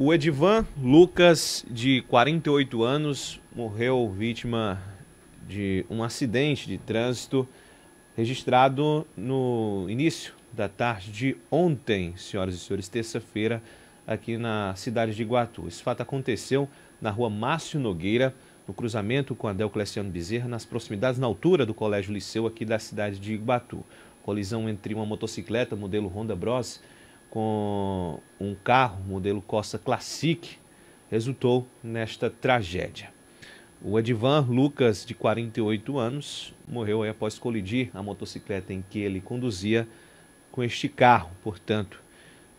O Edivan Lucas, de 48 anos, morreu vítima de um acidente de trânsito registrado no início da tarde de ontem, senhoras e senhores, terça-feira, aqui na cidade de Iguatu. Esse fato aconteceu na rua Márcio Nogueira, no cruzamento com a Delcleciano Bezerra, nas proximidades, na altura do Colégio Liceu aqui da cidade de Iguatu. Colisão entre uma motocicleta modelo Honda Bros com um carro, modelo Corsa Classic, resultou nesta tragédia. O Edvan Lucas, de 48 anos, morreu após colidir a motocicleta em que ele conduzia com este carro. Portanto,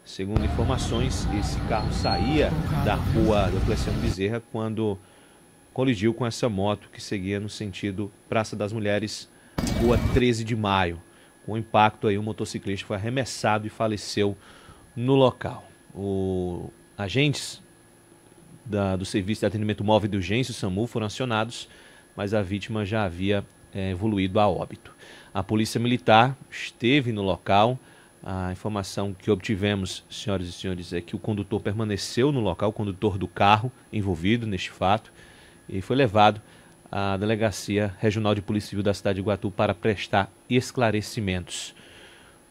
segundo informações, esse carro saía da rua do Diocleciano Bezerra quando colidiu com essa moto que seguia no sentido Praça das Mulheres, rua 13 de Maio o impacto aí, o motociclista foi arremessado e faleceu no local. O agentes da, do Serviço de Atendimento Móvel de Urgência, o SAMU, foram acionados, mas a vítima já havia é, evoluído a óbito. A Polícia Militar esteve no local. A informação que obtivemos, senhoras e senhores, é que o condutor permaneceu no local, o condutor do carro envolvido neste fato, e foi levado à Delegacia Regional de Polícia Civil da cidade de Guatu para prestar esclarecimentos.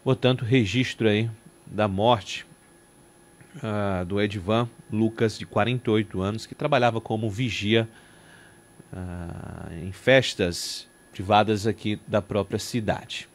Portanto, registro aí da morte uh, do Edvan Lucas, de 48 anos, que trabalhava como vigia uh, em festas privadas aqui da própria cidade.